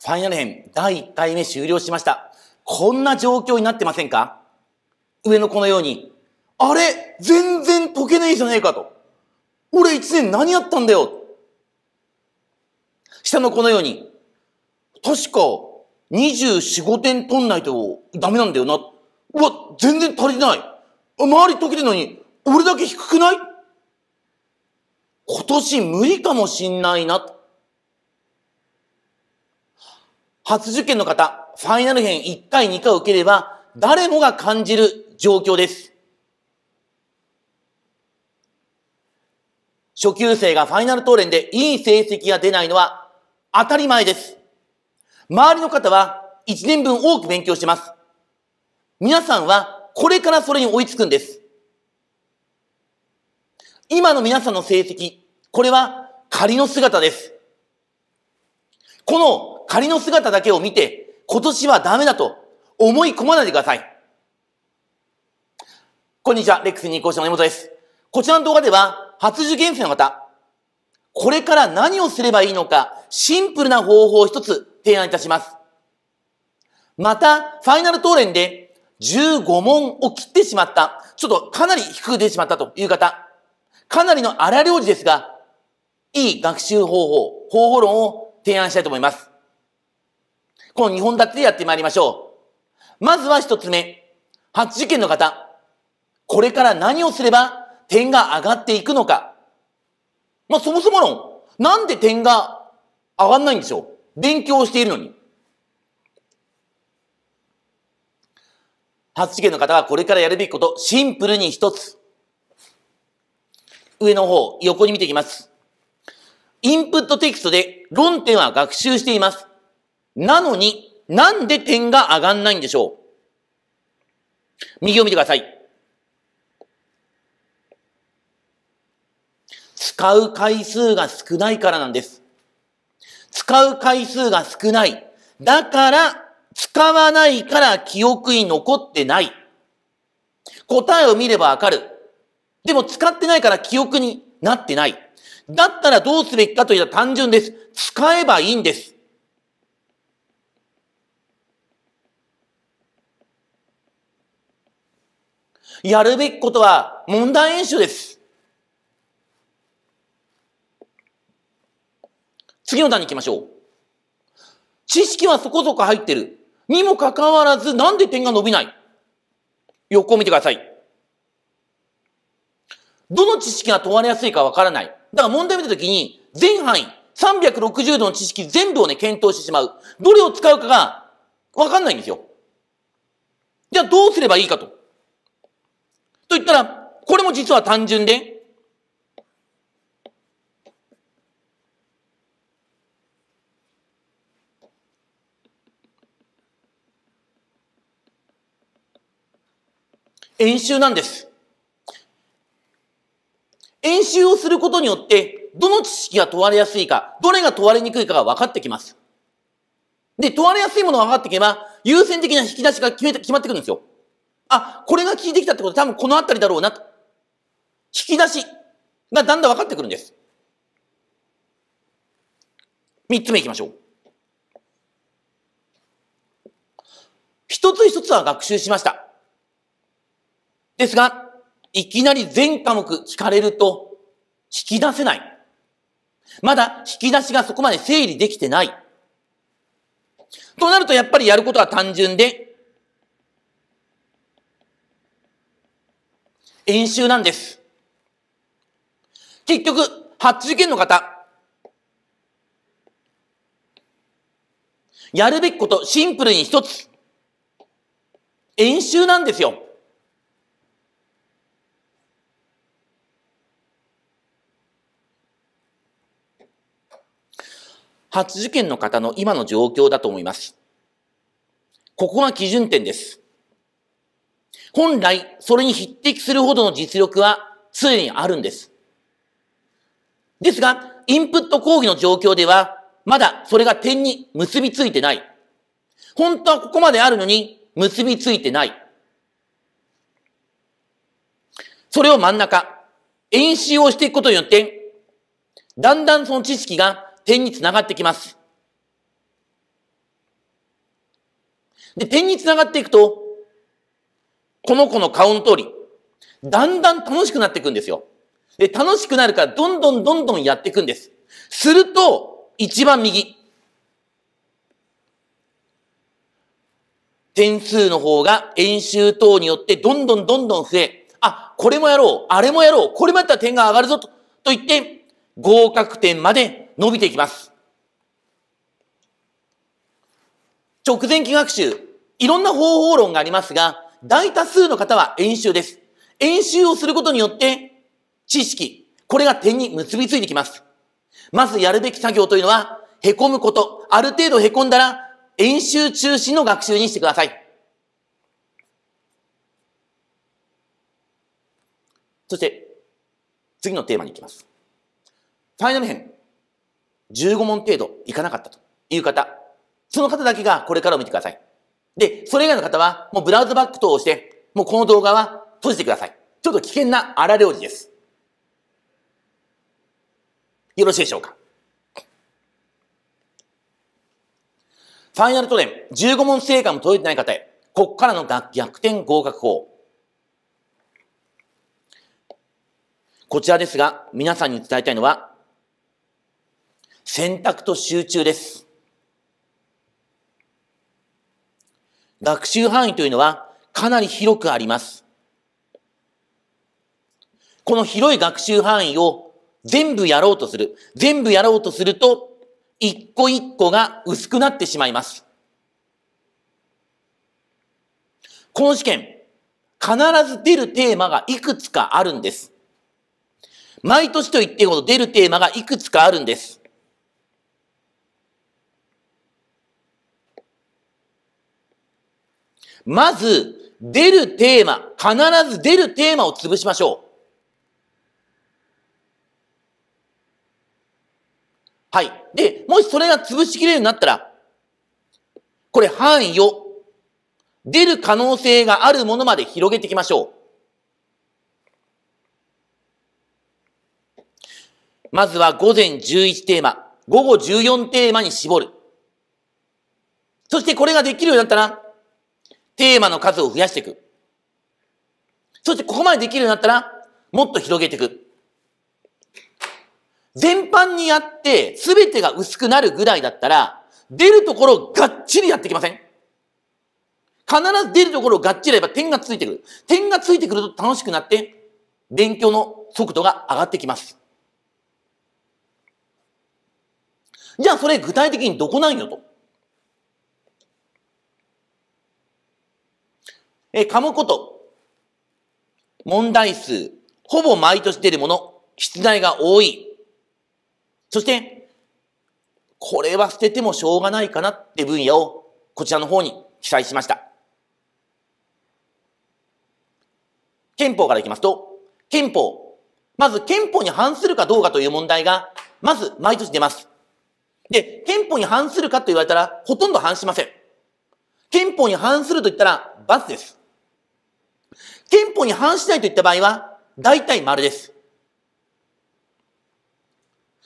ファイナル編第1回目終了しました。こんな状況になってませんか上の子のように、あれ全然解けねえじゃねえかと。俺一年何やったんだよ下の子のように、確か24、5点取んないとダメなんだよな。うわ、全然足りてない。周り解けてるのに、俺だけ低くない今年無理かもしんないな。初受験の方、ファイナル編1回2回受ければ、誰もが感じる状況です。初級生がファイナル当連でいい成績が出ないのは当たり前です。周りの方は1年分多く勉強してます。皆さんはこれからそれに追いつくんです。今の皆さんの成績、これは仮の姿です。この仮の姿だけを見て、今年はダメだと思い込まないでください。こんにちは、レックス認講師の根本です。こちらの動画では、初受験生の方、これから何をすればいいのか、シンプルな方法を一つ提案いたします。また、ファイナル答練で15問を切ってしまった、ちょっとかなり低く出てしまったという方、かなりの荒療治ですが、いい学習方法、方法論を提案したいと思います。この2本立てでやってまいりましょう。まずは1つ目。初受験の方。これから何をすれば点が上がっていくのか。まあ、そもそも論、なんで点が上がんないんでしょう勉強しているのに。初知権の方はこれからやるべきこと、シンプルに一つ。上の方、横に見ていきます。インプットテキストで論点は学習しています。なのに、なんで点が上がんないんでしょう右を見てください。使う回数が少ないからなんです。使う回数が少ない。だから、使わないから記憶に残ってない。答えを見ればわかる。でも使ってないから記憶になってない。だったらどうすべきかというと単純です。使えばいいんです。やるべきことは問題演習です。次の段に行きましょう。知識はそこそこ入ってる。にもかかわらず、なんで点が伸びない横を見てください。どの知識が問われやすいかわからない。だから問題を見たときに、全範囲、360度の知識全部をね、検討してしまう。どれを使うかがわかんないんですよ。じゃあどうすればいいかと。と言ったら、これも実は単純で、演習なんです。演習をすることによって、どの知識が問われやすいか、どれが問われにくいかが分かってきます。で、問われやすいものが分かっていけば、優先的な引き出しが決めて決まってくるんですよ。あ、これが効いてきたってこと多分この辺りだろうなと。引き出しがだんだん分かってくるんです。三つ目いきましょう。一つ一つは学習しました。ですが、いきなり全科目聞かれると引き出せない。まだ引き出しがそこまで整理できてない。となるとやっぱりやることは単純で、演習なんです。結局、発注権の方、やるべきことシンプルに一つ、演習なんですよ。初受験の方の今の状況だと思います。ここが基準点です。本来、それに匹敵するほどの実力は常にあるんです。ですが、インプット講義の状況では、まだそれが点に結びついてない。本当はここまであるのに、結びついてない。それを真ん中、演習をしていくことによって、だんだんその知識が点につながってきます。で、点につながっていくと、この子のカウントり、だんだん楽しくなっていくんですよ。で、楽しくなるから、どんどんどんどんやっていくんです。すると、一番右。点数の方が演習等によってどんどんどんどん増え、あ、これもやろう、あれもやろう、これもやったら点が上がるぞと、と言って、合格点まで伸びていきます。直前期学習、いろんな方法論がありますが、大多数の方は演習です。演習をすることによって、知識、これが点に結びついてきます。まずやるべき作業というのは、凹むこと、ある程度凹んだら、演習中心の学習にしてください。そして、次のテーマに行きます。ファイナル編、15問程度いかなかったという方、その方だけがこれからを見てください。で、それ以外の方は、もうブラウズバック等をして、もうこの動画は閉じてください。ちょっと危険な荒料理です。よろしいでしょうか。ファイナルトレン、15問正解も届いてない方へ、こっからの逆転合格法。こちらですが、皆さんに伝えたいのは、選択と集中です。学習範囲というのはかなり広くあります。この広い学習範囲を全部やろうとする。全部やろうとすると、一個一個が薄くなってしまいます。この試験、必ず出るテーマがいくつかあるんです。毎年と言っていほど出るテーマがいくつかあるんです。まず、出るテーマ、必ず出るテーマを潰しましょう。はい。で、もしそれが潰しきれるようになったら、これ範囲を出る可能性があるものまで広げていきましょう。まずは午前11テーマ、午後14テーマに絞る。そしてこれができるようになったら、テーマの数を増やしていく。そしてここまでできるようになったら、もっと広げていく。全般にやって、すべてが薄くなるぐらいだったら、出るところをがっちりやってきません必ず出るところをがっちりやれば点がついてくる。点がついてくると楽しくなって、勉強の速度が上がってきます。じゃあそれ具体的にどこなんよと。えー、噛むこと。問題数。ほぼ毎年出るもの。出題が多い。そして、これは捨ててもしょうがないかなって分野をこちらの方に記載しました。憲法からいきますと、憲法。まず憲法に反するかどうかという問題が、まず毎年出ます。で、憲法に反するかと言われたら、ほとんど反しません。憲法に反すると言ったら、罰です。憲法に反しないといった場合は、大体丸です。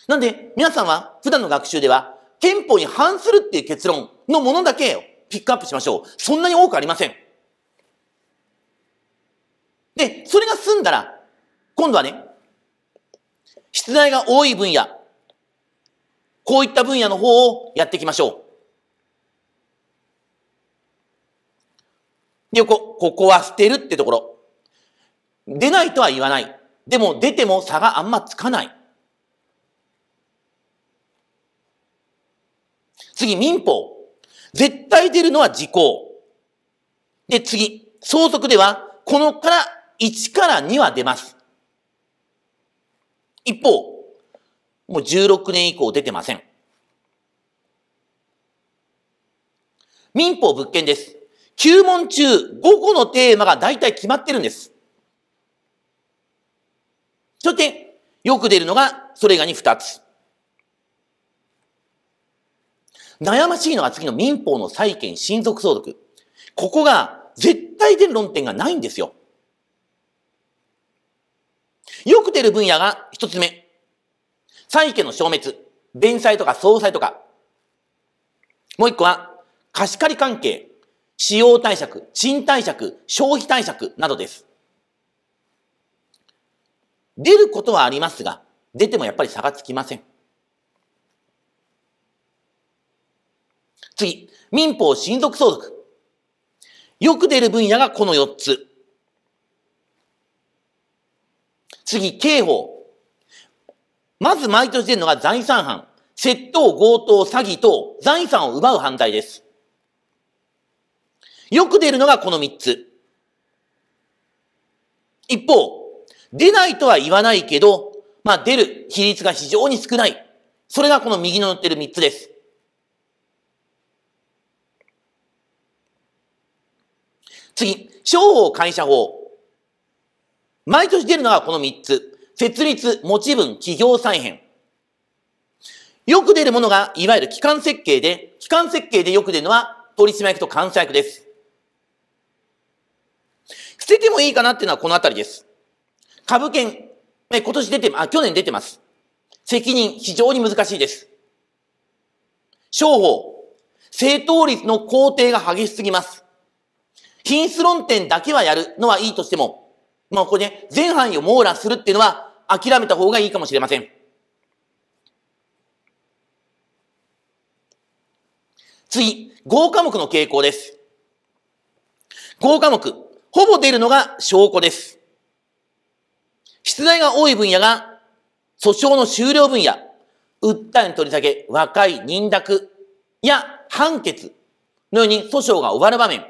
なんで、皆さんは普段の学習では、憲法に反するっていう結論のものだけをピックアップしましょう。そんなに多くありません。で、それが済んだら、今度はね、出題が多い分野、こういった分野の方をやっていきましょう。で、ここは捨てるってところ。出ないとは言わない。でも出ても差があんまつかない。次、民法。絶対出るのは時効。で、次、相続では、このから1から2は出ます。一方、もう16年以降出てません。民法物件です。9問中5個のテーマが大体決まってるんです。そして、よく出るのが、それ以外に二つ。悩ましいのは次の民法の債権親族相続。ここが絶対出る論点がないんですよ。よく出る分野が一つ目。債権の消滅。弁済とか総債とか。もう一個は、貸し借り関係、使用貸借、賃貸借、消費貸借などです。出ることはありますが、出てもやっぱり差がつきません。次、民法親族相続。よく出る分野がこの4つ。次、刑法。まず毎年出るのが財産犯。窃盗、強盗、詐欺等、財産を奪う犯罪です。よく出るのがこの3つ。一方、出ないとは言わないけど、まあ出る比率が非常に少ない。それがこの右の載ってる3つです。次、商法会社法。毎年出るのはこの3つ。設立、持ち分、企業再編。よく出るものが、いわゆる機関設計で、機関設計でよく出るのは、取締役と監査役です。捨ててもいいかなっていうのはこのあたりです。株券、え今年出て、あ、去年出てます。責任、非常に難しいです。商法、正当率の工程が激しすぎます。品質論点だけはやるのはいいとしても、まあこれね、前範囲を網羅するっていうのは諦めた方がいいかもしれません。次、合科目の傾向です。合科目、ほぼ出るのが証拠です。出題が多い分野が、訴訟の終了分野、訴えの取り下げ、和解、認諾や判決のように訴訟が終わる場面、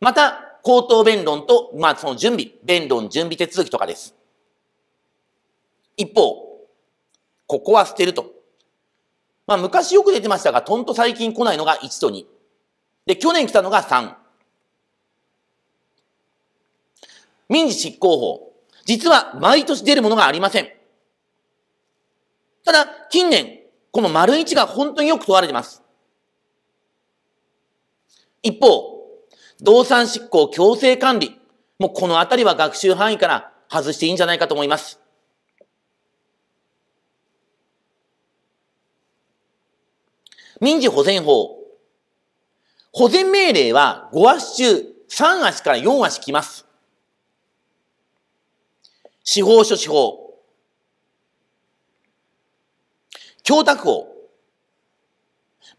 また、口頭弁論と、まあ、その準備、弁論準備手続きとかです。一方、ここは捨てると。まあ、昔よく出てましたが、とんと最近来ないのが1と2。で、去年来たのが3。民事執行法。実は毎年出るものがありません。ただ、近年、この丸一が本当によく問われています。一方、動産執行強制管理、もうこのあたりは学習範囲から外していいんじゃないかと思います。民事保全法。保全命令は5足中3足から4足きます。司法書士法、供託法、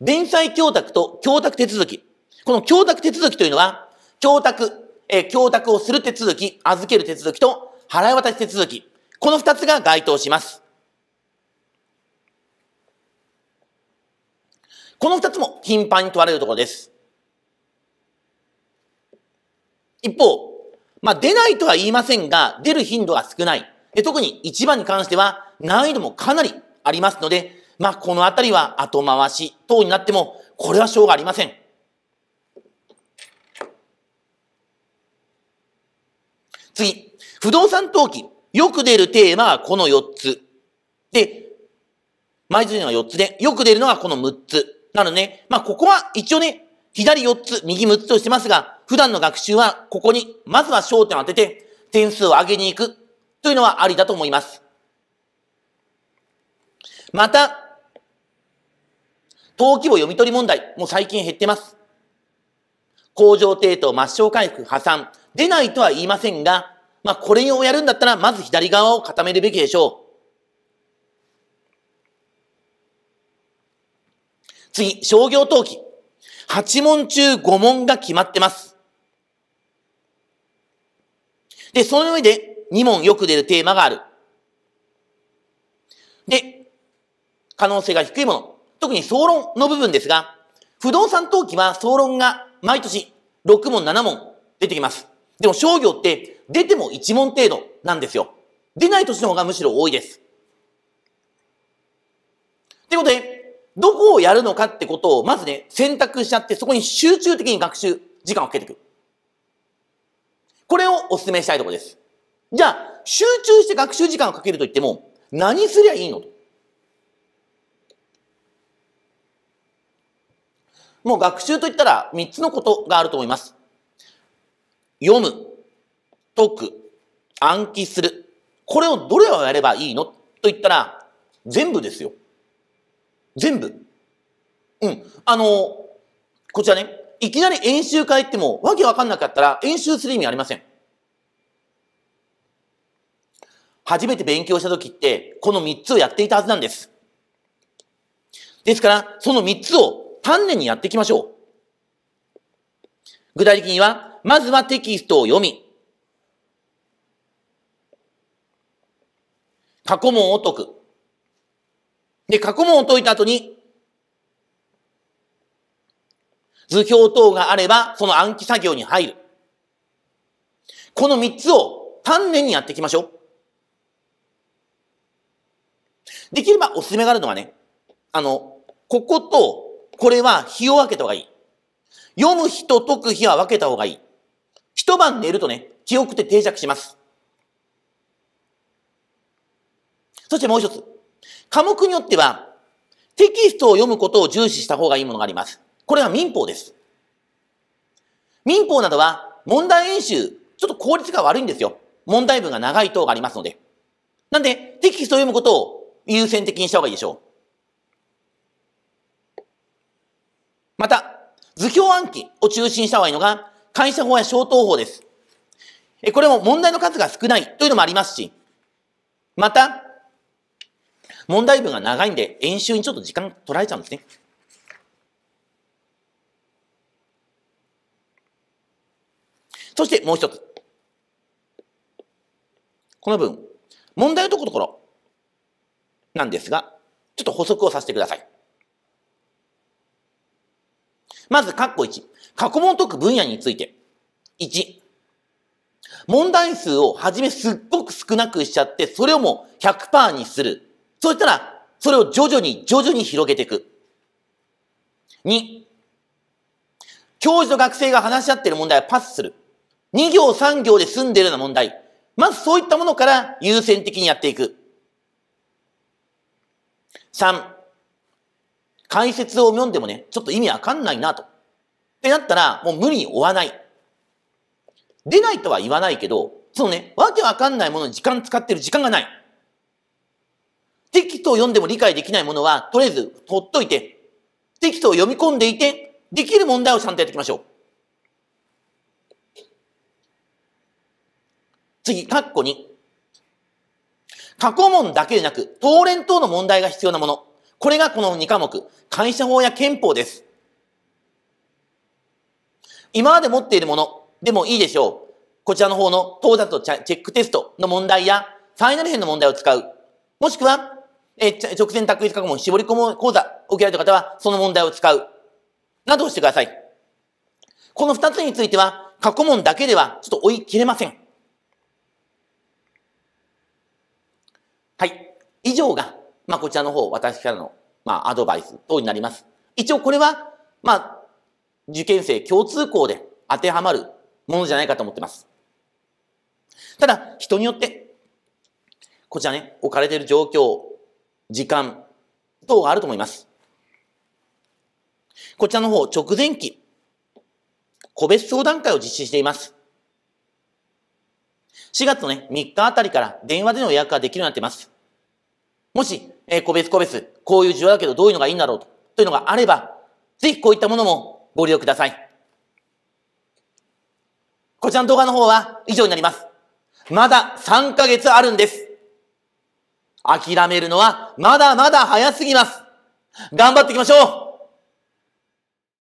弁済供託と供託手続き。この供託手続きというのは、供託、えー、供託をする手続き、預ける手続きと払い渡し手続き。この二つが該当します。この二つも頻繁に問われるところです。一方、まあ、出ないとは言いませんが、出る頻度が少ない。特に1番に関しては難易度もかなりありますので、まあ、このあたりは後回し等になっても、これはしょうがありません。次、不動産登記。よく出るテーマはこの4つ。で、毎日のは4つで、よく出るのはこの6つ。なので、ね、まあ、ここは一応ね、左4つ、右6つとしてますが、普段の学習はここに、まずは焦点を当てて、点数を上げに行くというのはありだと思います。また、登記簿読み取り問題も最近減ってます。工場抵当、抹消回復、破産。出ないとは言いませんが、まあ、これをやるんだったら、まず左側を固めるべきでしょう。次、商業登記。8問中5問が決まってます。で、その上で2問よく出るテーマがある。で、可能性が低いもの。特に総論の部分ですが、不動産登記は総論が毎年6問7問出てきます。でも商業って出ても1問程度なんですよ。出ない年の方がむしろ多いです。ということで、どこをやるのかってことをまずね、選択しちゃって、そこに集中的に学習時間をかけていく。これをお勧めしたいところです。じゃあ、集中して学習時間をかけると言っても、何すりゃいいのもう学習といったら3つのことがあると思います。読む、解く、暗記する。これをどれをやればいいのと言ったら、全部ですよ。全部。うん。あの、こちらね、いきなり演習会行っても、わけわかんなかったら、演習する意味ありません。初めて勉強した時って、この3つをやっていたはずなんです。ですから、その3つを丹念にやっていきましょう。具体的には、まずはテキストを読み、過去問を解く。で、過去問を解いた後に、図表等があれば、その暗記作業に入る。この三つを丹念にやっていきましょう。できればおすすめがあるのはね、あの、こことこれは日を分けた方がいい。読む日と解く日は分けた方がいい。一晩寝るとね、記憶って定着します。そしてもう一つ。科目によっては、テキストを読むことを重視した方がいいものがあります。これは民法です。民法などは問題演習、ちょっと効率が悪いんですよ。問題文が長い等がありますので。なんで、テキストを読むことを優先的にした方がいいでしょう。また、図表暗記を中心した方がいいのが、会社法や消灯法です。これも問題の数が少ないというのもありますし、また、問題文が長いんで、演習にちょっと時間取られちゃうんですね。そしてもう一つ。この文、問題のところころなんですが、ちょっと補足をさせてください。まず、括弧1。過去問解く分野について。1。問題数をはじめすっごく少なくしちゃって、それをもう100%にする。そうしたら、それを徐々に徐々に広げていく。2。教授と学生が話し合っている問題はパスする。2行3行で済んでるような問題。まずそういったものから優先的にやっていく。3、解説を読んでもね、ちょっと意味わかんないなと。ってなったら、もう無理に追わない。出ないとは言わないけど、そのね、わけわかんないものに時間使ってる時間がない。テキストを読んでも理解できないものは、とりあえずほっといて、テキストを読み込んでいて、できる問題をちゃんとやっていきましょう。次、カッコ2。過去問だけでなく、当連等の問題が必要なもの。これがこの2科目。会社法や憲法です。今まで持っているものでもいいでしょう。こちらの方の当座とチェックテストの問題や、ファイナル編の問題を使う。もしくは、え直線択一過去問絞り込む講座を受けられた方は、その問題を使う。などをしてください。この2つについては、過去問だけではちょっと追い切れません。はい。以上が、まあ、こちらの方、私からの、まあ、アドバイス等になります。一応これは、まあ、受験生共通項で当てはまるものじゃないかと思ってます。ただ、人によって、こちらね、置かれている状況、時間等があると思います。こちらの方、直前期、個別相談会を実施しています。4月のね、3日あたりから電話での予約ができるようになっています。もし、えー、個別個別、こういう需要だけどどういうのがいいんだろうと、というのがあれば、ぜひこういったものもご利用ください。こちらの動画の方は以上になります。まだ3ヶ月あるんです。諦めるのはまだまだ早すぎます。頑張っていきましょう